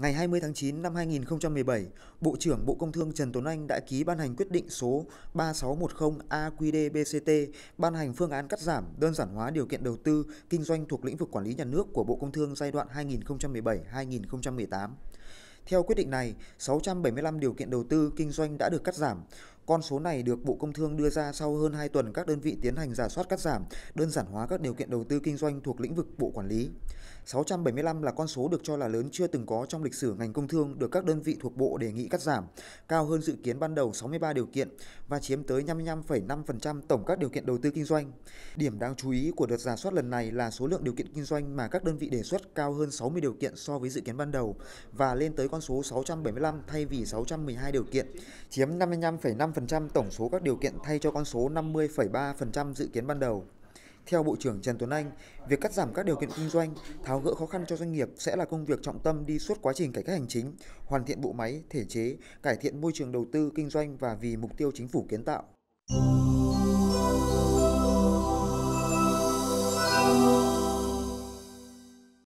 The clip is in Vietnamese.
Ngày 20 tháng 9 năm 2017, Bộ trưởng Bộ Công Thương Trần Tuấn Anh đã ký ban hành quyết định số 3610AQDBCT ban hành phương án cắt giảm, đơn giản hóa điều kiện đầu tư, kinh doanh thuộc lĩnh vực quản lý nhà nước của Bộ Công Thương giai đoạn 2017-2018. Theo quyết định này, 675 điều kiện đầu tư kinh doanh đã được cắt giảm, con số này được Bộ Công Thương đưa ra sau hơn 2 tuần các đơn vị tiến hành giả soát cắt giảm, đơn giản hóa các điều kiện đầu tư kinh doanh thuộc lĩnh vực Bộ Quản lý. 675 là con số được cho là lớn chưa từng có trong lịch sử ngành công thương được các đơn vị thuộc Bộ đề nghị cắt giảm, cao hơn dự kiến ban đầu 63 điều kiện và chiếm tới 55,5% tổng các điều kiện đầu tư kinh doanh. Điểm đáng chú ý của đợt giả soát lần này là số lượng điều kiện kinh doanh mà các đơn vị đề xuất cao hơn 60 điều kiện so với dự kiến ban đầu và lên tới con số 675 thay vì 612 điều kiện, chiếm 55,5% 33% tổng số các điều kiện thay cho con số 50,3% dự kiến ban đầu. Theo Bộ trưởng Trần Tuấn Anh, việc cắt giảm các điều kiện kinh doanh, tháo gỡ khó khăn cho doanh nghiệp sẽ là công việc trọng tâm đi suốt quá trình cải cách hành chính, hoàn thiện bộ máy, thể chế, cải thiện môi trường đầu tư kinh doanh và vì mục tiêu chính phủ kiến tạo.